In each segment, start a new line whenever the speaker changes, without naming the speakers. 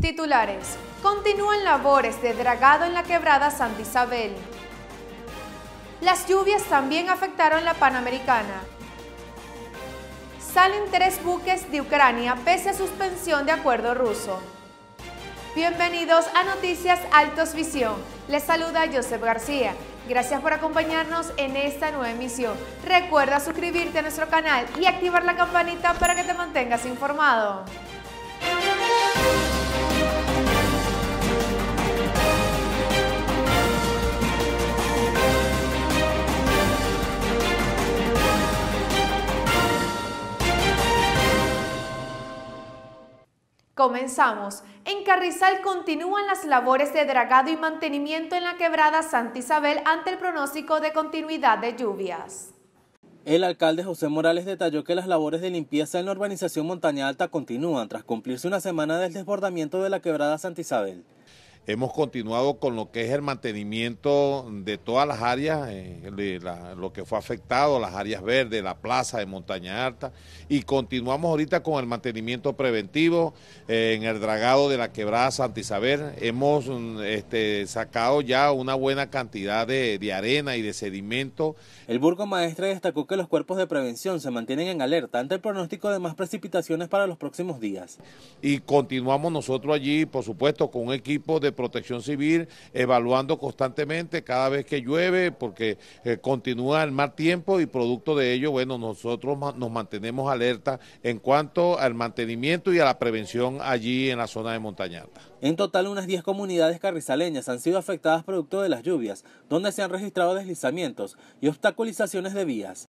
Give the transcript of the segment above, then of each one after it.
Titulares. Continúan labores de dragado en la quebrada Santa Isabel. Las lluvias también afectaron la Panamericana. Salen tres buques de Ucrania pese a suspensión de acuerdo ruso. Bienvenidos a Noticias Altos Visión. Les saluda Joseph García. Gracias por acompañarnos en esta nueva emisión. Recuerda suscribirte a nuestro canal y activar la campanita para que te mantengas informado. Comenzamos. En Carrizal continúan las labores de dragado y mantenimiento en la quebrada Santa Isabel ante el pronóstico de continuidad de lluvias.
El alcalde José Morales detalló que las labores de limpieza en la urbanización Montaña Alta continúan tras cumplirse una semana del desbordamiento de la quebrada Santa Isabel hemos continuado con lo que es el mantenimiento de todas las áreas, eh, lo que fue afectado, las áreas verdes, la plaza de Montaña Alta, y continuamos ahorita con el mantenimiento preventivo eh, en el dragado de la quebrada Santa Isabel. Hemos mm, este, sacado ya una buena cantidad de, de arena y de sedimento. El burgomaestre destacó que los cuerpos de prevención se mantienen en alerta ante el pronóstico de más precipitaciones para los próximos días. Y continuamos nosotros allí, por supuesto, con un equipo de protección civil, evaluando constantemente cada vez que llueve, porque eh, continúa el mal tiempo y producto de ello, bueno, nosotros nos mantenemos alerta en cuanto al mantenimiento y a la prevención allí en la zona de Montañata. En total, unas 10 comunidades carrizaleñas han sido afectadas producto de las lluvias, donde se han registrado deslizamientos y obstaculizaciones de vías.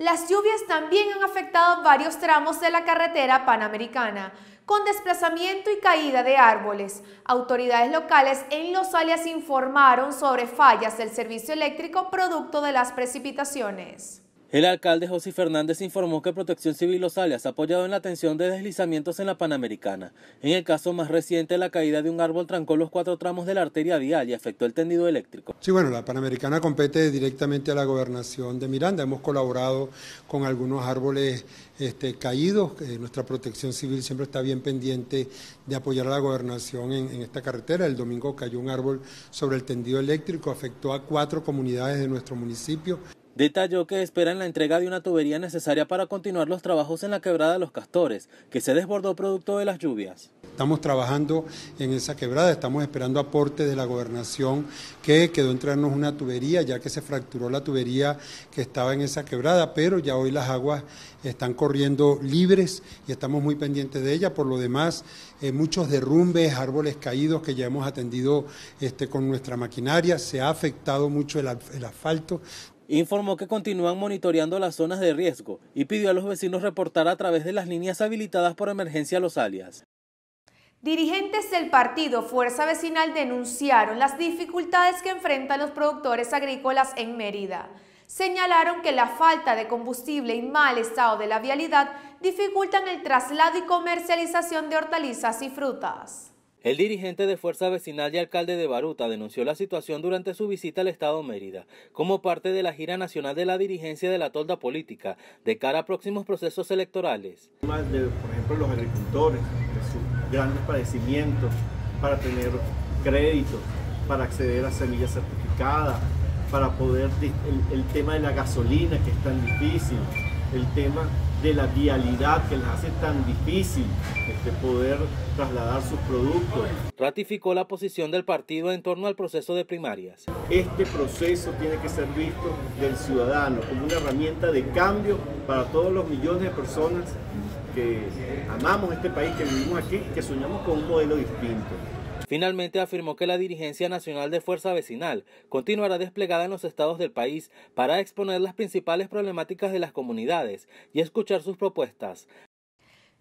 Las lluvias también han afectado varios tramos de la carretera panamericana, con desplazamiento y caída de árboles. Autoridades locales en Los Alias informaron sobre fallas del servicio eléctrico producto de las precipitaciones.
El alcalde José Fernández informó que Protección Civil Los Alias ha apoyado en la atención de deslizamientos en la Panamericana. En el caso más reciente, la caída de un árbol trancó los cuatro tramos de la arteria vial y afectó el tendido eléctrico. Sí, bueno, la Panamericana compete directamente a la gobernación de Miranda. Hemos colaborado con algunos árboles este, caídos. Eh, nuestra Protección Civil siempre está bien pendiente de apoyar a la gobernación en esta carretera. El domingo cayó un árbol sobre el tendido eléctrico, afectó a cuatro comunidades de nuestro municipio. Detalló que esperan la entrega de una tubería necesaria para continuar los trabajos en la quebrada de los castores, que se desbordó producto de las lluvias. Estamos trabajando en esa quebrada, estamos esperando aporte de la gobernación que quedó en una tubería, ya que se fracturó la tubería que estaba en esa quebrada, pero ya hoy las aguas están corriendo libres y estamos muy pendientes de ella. Por lo demás, eh, muchos derrumbes, árboles caídos que ya hemos atendido este, con nuestra maquinaria, se ha afectado mucho el asfalto informó que continúan monitoreando las zonas de riesgo y pidió a los vecinos reportar a través de las líneas habilitadas por emergencia los alias.
Dirigentes del partido Fuerza Vecinal denunciaron las dificultades que enfrentan los productores agrícolas en Mérida. Señalaron que la falta de combustible y mal estado de la vialidad dificultan el traslado y comercialización de hortalizas y frutas.
El dirigente de Fuerza Vecinal y alcalde de Baruta denunció la situación durante su visita al Estado Mérida, como parte de la gira nacional de la dirigencia de la tolda política, de cara a próximos procesos electorales.
De, por ejemplo, los agricultores, sus grandes padecimientos, para tener crédito, para acceder a semillas certificadas, para poder... El, el tema de la gasolina, que es tan difícil, el tema de la vialidad que les hace tan difícil este, poder trasladar sus productos.
Ratificó la posición del partido en torno al proceso de primarias.
Este proceso tiene que ser visto del ciudadano como una herramienta de cambio para todos los millones de personas que amamos este país, que vivimos aquí, que soñamos con
un modelo distinto. Finalmente afirmó que la Dirigencia Nacional de Fuerza Vecinal continuará desplegada en los estados del país para exponer las principales problemáticas de las comunidades y escuchar sus propuestas.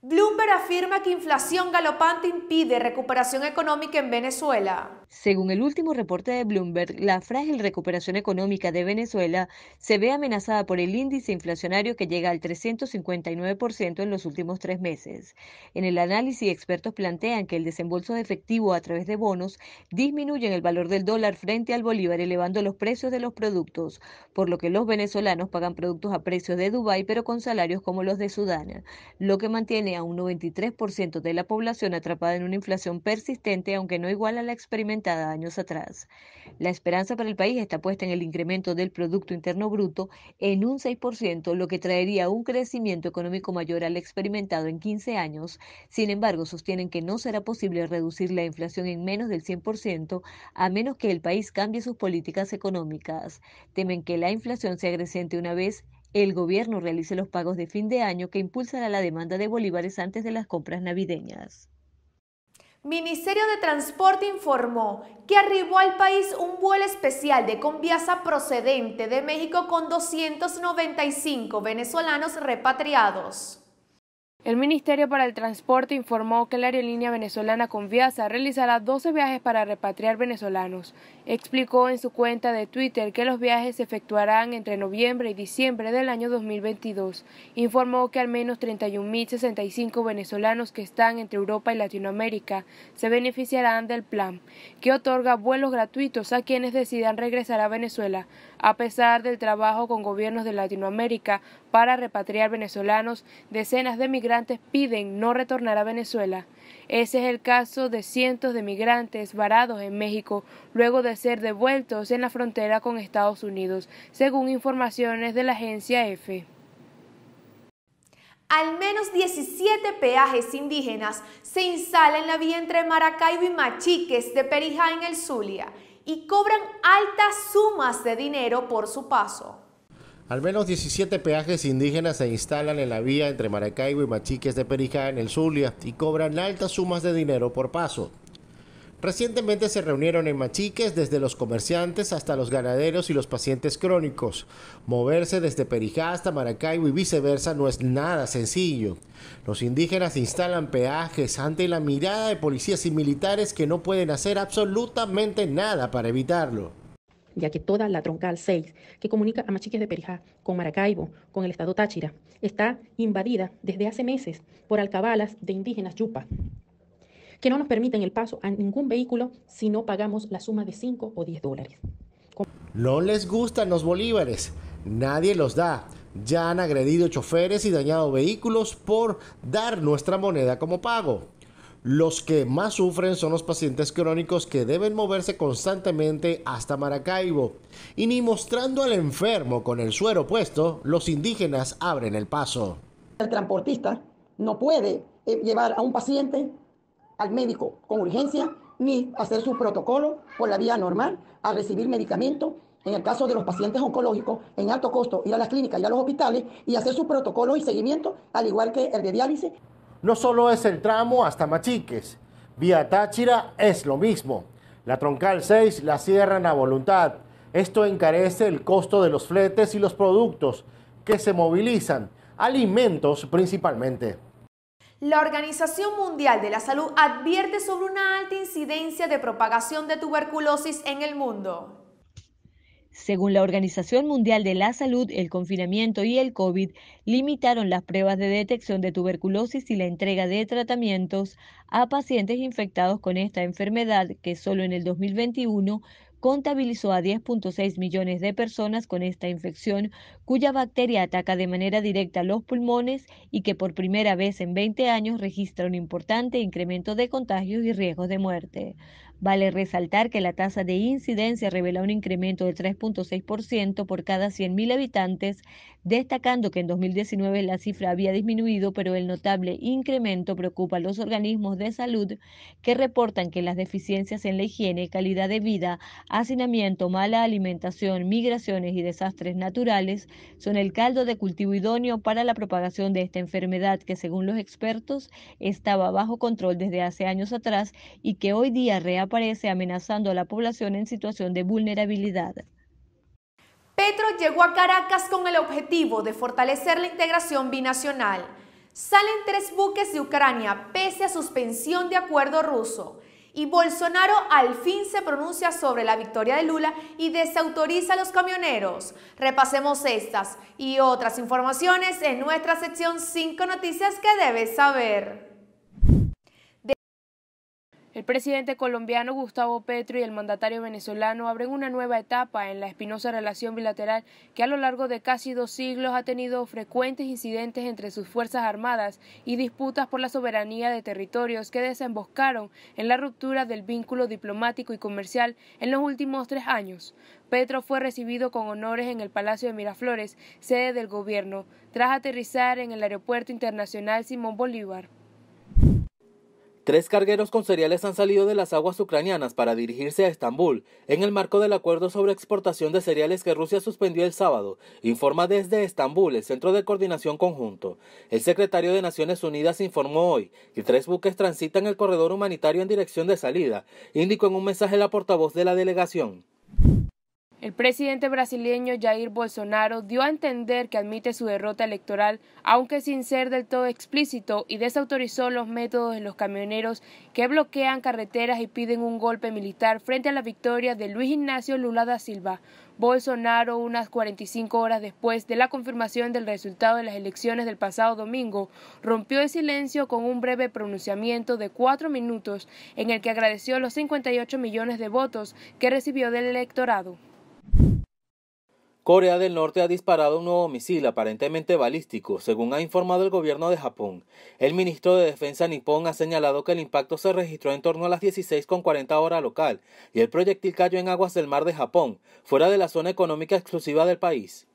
Bloomberg afirma que inflación galopante impide recuperación económica en Venezuela.
Según el último reporte de Bloomberg, la frágil recuperación económica de Venezuela se ve amenazada por el índice inflacionario que llega al 359% en los últimos tres meses. En el análisis, expertos plantean que el desembolso de efectivo a través de bonos disminuye el valor del dólar frente al bolívar, elevando los precios de los productos, por lo que los venezolanos pagan productos a precios de Dubái, pero con salarios como los de Sudán, lo que mantiene a un 93% de la población atrapada en una inflación persistente, aunque no igual a la experimentada años atrás. La esperanza para el país está puesta en el incremento del Producto Interno Bruto en un 6%, lo que traería un crecimiento económico mayor al experimentado en 15 años. Sin embargo, sostienen que no será posible reducir la inflación en menos del 100% a menos que el país cambie sus políticas económicas. Temen que la inflación se creciente una vez el gobierno realice los pagos de fin de año que impulsan a la demanda de bolívares antes de las compras navideñas.
Ministerio de Transporte informó que arribó al país un vuelo especial de Conviasa procedente de México con 295 venezolanos
repatriados. El Ministerio para el Transporte informó que la aerolínea venezolana Conviasa realizará 12 viajes para repatriar venezolanos. Explicó en su cuenta de Twitter que los viajes se efectuarán entre noviembre y diciembre del año 2022. Informó que al menos 31.065 venezolanos que están entre Europa y Latinoamérica se beneficiarán del plan, que otorga vuelos gratuitos a quienes decidan regresar a Venezuela, a pesar del trabajo con gobiernos de Latinoamérica para repatriar venezolanos, decenas de migrantes piden no retornar a Venezuela. Ese es el caso de cientos de migrantes varados en México luego de ser devueltos en la frontera con Estados Unidos, según informaciones de la agencia EFE.
Al menos 17 peajes indígenas se instalan en la vía entre Maracaibo y Machiques de Perijá en el Zulia y cobran altas sumas de dinero por su paso.
Al menos 17 peajes indígenas se instalan en la vía entre Maracaibo y Machiques de Perijá, en el Zulia, y cobran altas sumas de dinero por paso. Recientemente se reunieron en Machiques desde los comerciantes hasta los ganaderos y los pacientes crónicos. Moverse desde Perijá hasta Maracaibo y viceversa no es nada sencillo. Los indígenas instalan peajes ante la mirada de policías y militares que no pueden hacer absolutamente nada para evitarlo
ya que toda la troncal 6, que comunica a Machiques de Perijá con Maracaibo, con el estado Táchira, está invadida desde hace meses por alcabalas de indígenas yupa, que no nos permiten el paso a ningún vehículo si no pagamos la suma de 5 o 10 dólares.
No les gustan los bolívares, nadie los da. Ya han agredido choferes y dañado vehículos por dar nuestra moneda como pago. Los que más sufren son los pacientes crónicos que deben moverse constantemente hasta Maracaibo. Y ni mostrando al enfermo con el suero puesto, los indígenas abren el paso.
El transportista no puede eh, llevar a un paciente al médico con urgencia ni hacer su protocolo por la vía normal, a recibir medicamento, En el caso de los pacientes oncológicos, en alto costo, ir a las clínicas, y a los hospitales y hacer su protocolo y seguimiento, al igual que el de diálisis.
No solo es el tramo hasta Machiques, vía Táchira es lo mismo. La troncal 6 la cierran a voluntad. Esto encarece el costo de los fletes y los productos que se movilizan, alimentos principalmente.
La Organización Mundial de la Salud advierte sobre una alta incidencia de propagación de tuberculosis en el mundo.
Según la Organización Mundial de la Salud, el confinamiento y el COVID limitaron las pruebas de detección de tuberculosis y la entrega de tratamientos a pacientes infectados con esta enfermedad que solo en el 2021 contabilizó a 10.6 millones de personas con esta infección, cuya bacteria ataca de manera directa los pulmones y que por primera vez en 20 años registra un importante incremento de contagios y riesgos de muerte. Vale resaltar que la tasa de incidencia revela un incremento del 3.6% por cada 100.000 habitantes destacando que en 2019 la cifra había disminuido, pero el notable incremento preocupa a los organismos de salud que reportan que las deficiencias en la higiene, calidad de vida, hacinamiento, mala alimentación, migraciones y desastres naturales son el caldo de cultivo idóneo para la propagación de esta enfermedad que según los expertos estaba bajo control desde hace años atrás y que hoy día reaparece amenazando a la población en situación de vulnerabilidad.
Petro llegó a Caracas con el objetivo de fortalecer la integración binacional. Salen tres buques de Ucrania pese a suspensión de acuerdo ruso. Y Bolsonaro al fin se pronuncia sobre la victoria de Lula y desautoriza a los camioneros. Repasemos estas y otras informaciones en nuestra
sección 5 noticias que debes saber. El presidente colombiano Gustavo Petro y el mandatario venezolano abren una nueva etapa en la espinosa relación bilateral que a lo largo de casi dos siglos ha tenido frecuentes incidentes entre sus Fuerzas Armadas y disputas por la soberanía de territorios que desemboscaron en la ruptura del vínculo diplomático y comercial en los últimos tres años. Petro fue recibido con honores en el Palacio de Miraflores, sede del gobierno, tras aterrizar en el Aeropuerto Internacional Simón Bolívar.
Tres cargueros con cereales han salido de las aguas ucranianas para dirigirse a Estambul en el marco del acuerdo sobre exportación de cereales que Rusia suspendió el sábado, informa desde Estambul el Centro de Coordinación Conjunto. El secretario de Naciones Unidas informó hoy que tres buques transitan el corredor humanitario en dirección de salida, indicó en un mensaje la portavoz de la delegación.
El presidente brasileño Jair Bolsonaro dio a entender que admite su derrota electoral, aunque sin ser del todo explícito, y desautorizó los métodos de los camioneros que bloquean carreteras y piden un golpe militar frente a la victoria de Luis Ignacio Lula da Silva. Bolsonaro, unas 45 horas después de la confirmación del resultado de las elecciones del pasado domingo, rompió el silencio con un breve pronunciamiento de cuatro minutos en el que agradeció los 58 millones de votos que recibió del electorado.
Corea del Norte ha disparado un nuevo misil aparentemente balístico, según ha informado el gobierno de Japón. El ministro de Defensa nipón ha señalado que el impacto se registró en torno a las 16.40 hora local y el proyectil cayó en aguas del mar de Japón, fuera de la zona económica exclusiva del país.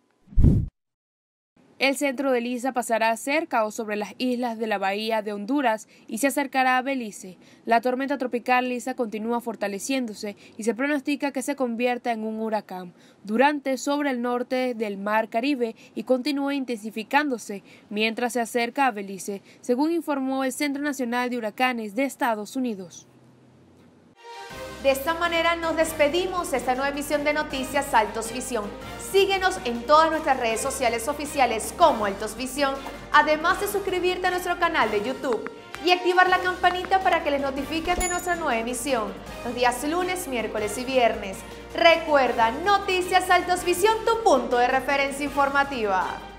El centro de Lisa pasará cerca o sobre las islas de la bahía de Honduras y se acercará a Belice. La tormenta tropical Lisa continúa fortaleciéndose y se pronostica que se convierta en un huracán durante sobre el norte del mar Caribe y continúa intensificándose mientras se acerca a Belice, según informó el Centro Nacional de Huracanes de Estados Unidos.
De esta manera nos despedimos de esta nueva emisión de Noticias Altos Visión. Síguenos en todas nuestras redes sociales oficiales como Altos Visión, además de suscribirte a nuestro canal de YouTube y activar la campanita para que les notifiquen de nuestra nueva emisión, los días lunes, miércoles y viernes. Recuerda, Noticias Altos Visión, tu punto de referencia informativa.